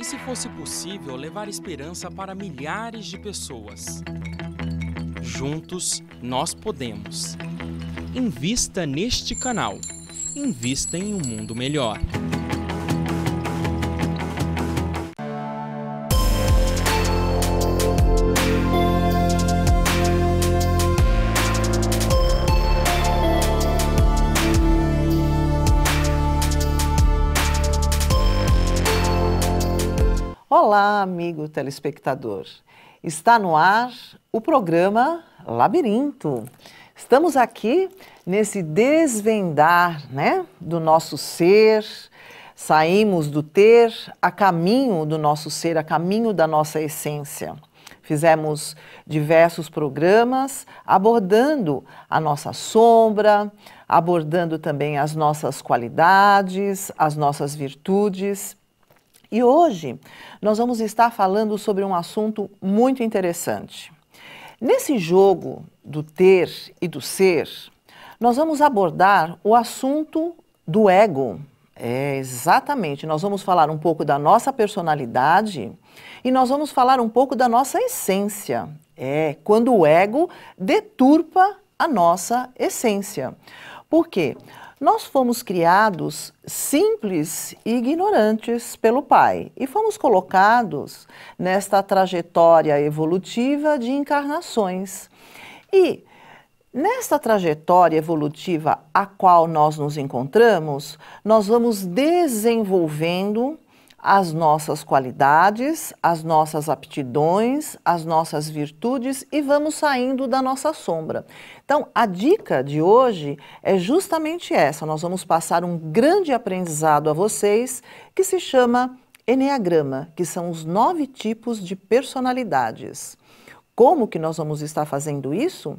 e, se fosse possível, levar esperança para milhares de pessoas. Juntos, nós podemos. Invista neste canal. Invista em um mundo melhor. Olá, amigo telespectador. Está no ar o programa Labirinto. Estamos aqui nesse desvendar, né, do nosso ser. Saímos do ter a caminho do nosso ser, a caminho da nossa essência. Fizemos diversos programas abordando a nossa sombra, abordando também as nossas qualidades, as nossas virtudes e hoje nós vamos estar falando sobre um assunto muito interessante. Nesse jogo do ter e do ser, nós vamos abordar o assunto do ego. É, exatamente. Nós vamos falar um pouco da nossa personalidade e nós vamos falar um pouco da nossa essência. É quando o ego deturpa a nossa essência. Por quê? Porque nós fomos criados simples e ignorantes pelo pai e fomos colocados nesta trajetória evolutiva de encarnações. E nesta trajetória evolutiva a qual nós nos encontramos, nós vamos desenvolvendo as nossas qualidades, as nossas aptidões, as nossas virtudes e vamos saindo da nossa sombra. Então, a dica de hoje é justamente essa. Nós vamos passar um grande aprendizado a vocês que se chama Enneagrama, que são os nove tipos de personalidades. Como que nós vamos estar fazendo isso?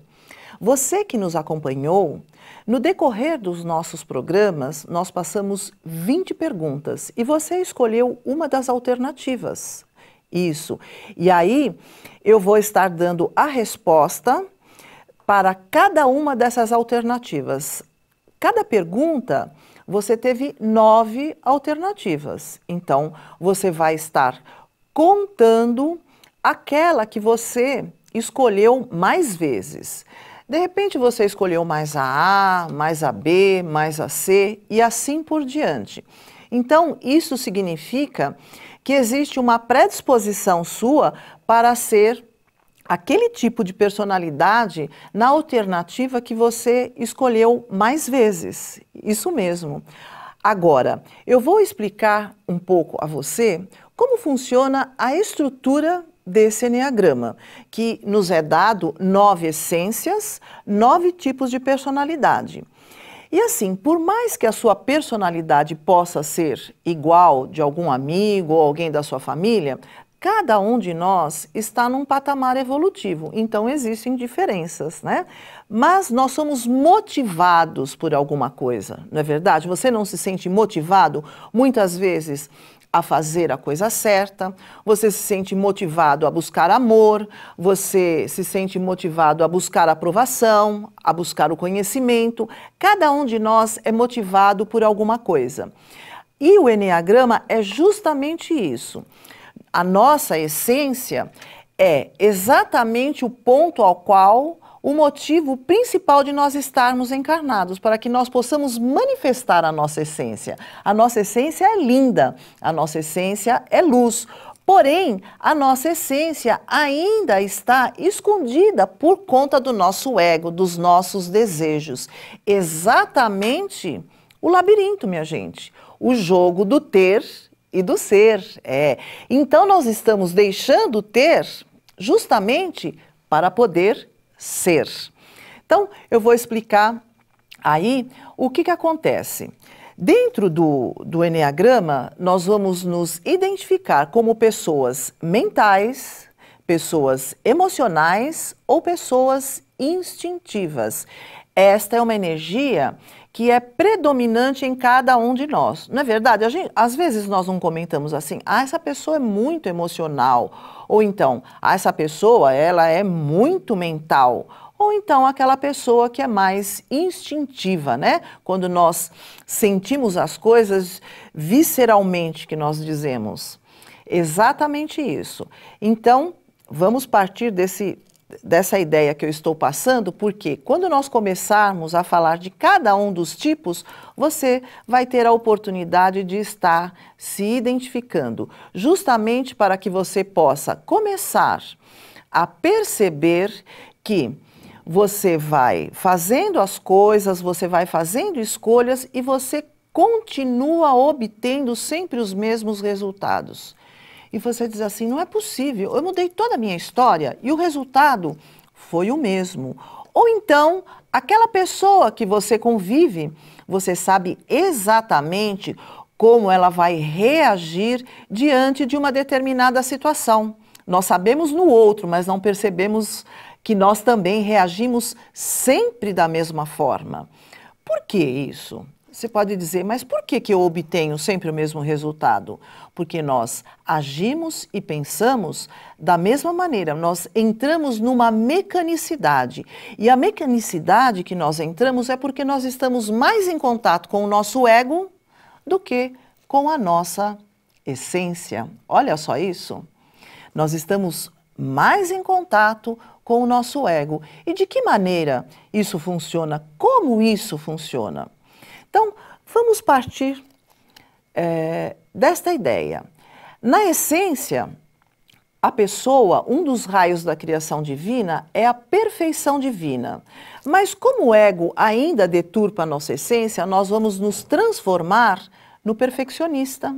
Você que nos acompanhou, no decorrer dos nossos programas, nós passamos 20 perguntas e você escolheu uma das alternativas. Isso. E aí, eu vou estar dando a resposta para cada uma dessas alternativas. Cada pergunta, você teve nove alternativas. Então, você vai estar contando aquela que você escolheu mais vezes. De repente você escolheu mais a A, mais a B, mais a C e assim por diante. Então, isso significa que existe uma predisposição sua para ser aquele tipo de personalidade na alternativa que você escolheu mais vezes. Isso mesmo. Agora, eu vou explicar um pouco a você como funciona a estrutura desse Enneagrama, que nos é dado nove essências, nove tipos de personalidade. E assim, por mais que a sua personalidade possa ser igual de algum amigo ou alguém da sua família, cada um de nós está num patamar evolutivo, então existem diferenças, né? Mas nós somos motivados por alguma coisa, não é verdade? Você não se sente motivado muitas vezes a fazer a coisa certa, você se sente motivado a buscar amor, você se sente motivado a buscar aprovação, a buscar o conhecimento. Cada um de nós é motivado por alguma coisa. E o Enneagrama é justamente isso. A nossa essência é exatamente o ponto ao qual o motivo principal de nós estarmos encarnados, para que nós possamos manifestar a nossa essência. A nossa essência é linda, a nossa essência é luz. Porém, a nossa essência ainda está escondida por conta do nosso ego, dos nossos desejos. Exatamente o labirinto, minha gente. O jogo do ter e do ser. É. Então, nós estamos deixando ter justamente para poder ser. Então, eu vou explicar aí o que, que acontece. Dentro do, do Enneagrama, nós vamos nos identificar como pessoas mentais, pessoas emocionais ou pessoas instintivas. Esta é uma energia que é predominante em cada um de nós. Não é verdade? Gente, às vezes nós não comentamos assim, ah, essa pessoa é muito emocional ou então, ah, essa pessoa, ela é muito mental, ou então aquela pessoa que é mais instintiva, né? Quando nós sentimos as coisas visceralmente, que nós dizemos. Exatamente isso. Então, vamos partir desse dessa ideia que eu estou passando, porque quando nós começarmos a falar de cada um dos tipos, você vai ter a oportunidade de estar se identificando, justamente para que você possa começar a perceber que você vai fazendo as coisas, você vai fazendo escolhas e você continua obtendo sempre os mesmos resultados e você diz assim: não é possível, eu mudei toda a minha história e o resultado foi o mesmo. Ou então, aquela pessoa que você convive, você sabe exatamente como ela vai reagir diante de uma determinada situação. Nós sabemos no outro, mas não percebemos que nós também reagimos sempre da mesma forma. Por que isso? Você pode dizer, mas por que, que eu obtenho sempre o mesmo resultado? Porque nós agimos e pensamos da mesma maneira, nós entramos numa mecanicidade. E a mecanicidade que nós entramos é porque nós estamos mais em contato com o nosso ego do que com a nossa essência. Olha só isso. Nós estamos mais em contato com o nosso ego. E de que maneira isso funciona? Como isso funciona? Então, vamos partir é, desta ideia. Na essência, a pessoa, um dos raios da criação divina, é a perfeição divina. Mas como o ego ainda deturpa a nossa essência, nós vamos nos transformar no perfeccionista.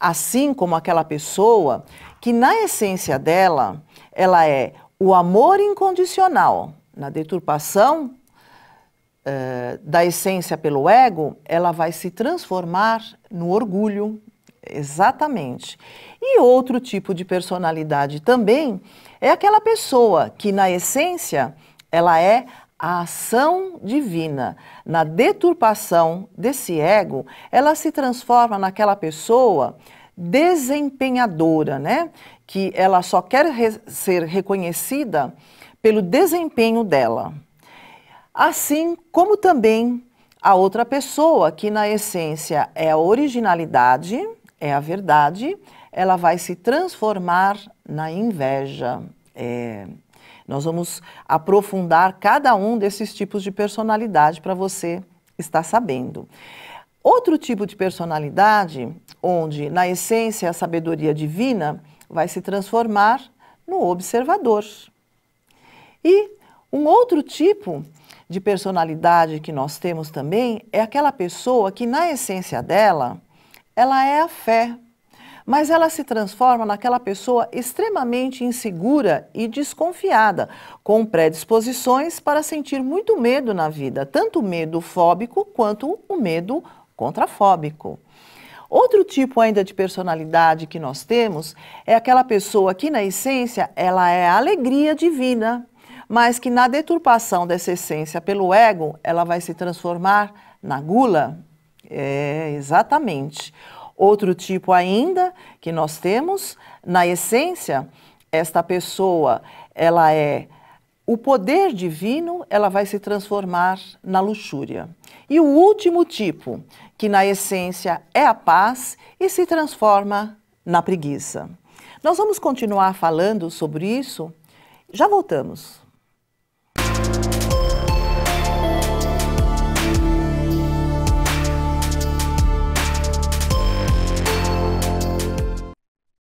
Assim como aquela pessoa que, na essência dela, ela é o amor incondicional. Na deturpação, uh, da essência pelo ego, ela vai se transformar no orgulho, exatamente. E outro tipo de personalidade também é aquela pessoa que, na essência, ela é a ação divina. Na deturpação desse ego, ela se transforma naquela pessoa desempenhadora, né? Que ela só quer re ser reconhecida pelo desempenho dela assim como também a outra pessoa, que na essência é a originalidade, é a verdade, ela vai se transformar na inveja. É, nós vamos aprofundar cada um desses tipos de personalidade para você estar sabendo. Outro tipo de personalidade, onde na essência a sabedoria divina vai se transformar no observador. E um outro tipo de personalidade que nós temos também é aquela pessoa que, na essência dela, ela é a fé, mas ela se transforma naquela pessoa extremamente insegura e desconfiada, com predisposições para sentir muito medo na vida, tanto o medo fóbico quanto o medo contrafóbico. Outro tipo ainda de personalidade que nós temos é aquela pessoa que, na essência, ela é a alegria divina, mas que na deturpação dessa essência pelo ego, ela vai se transformar na gula. É, exatamente. Outro tipo ainda que nós temos, na essência, esta pessoa, ela é o poder divino, ela vai se transformar na luxúria. E o último tipo, que na essência é a paz e se transforma na preguiça. Nós vamos continuar falando sobre isso. Já voltamos.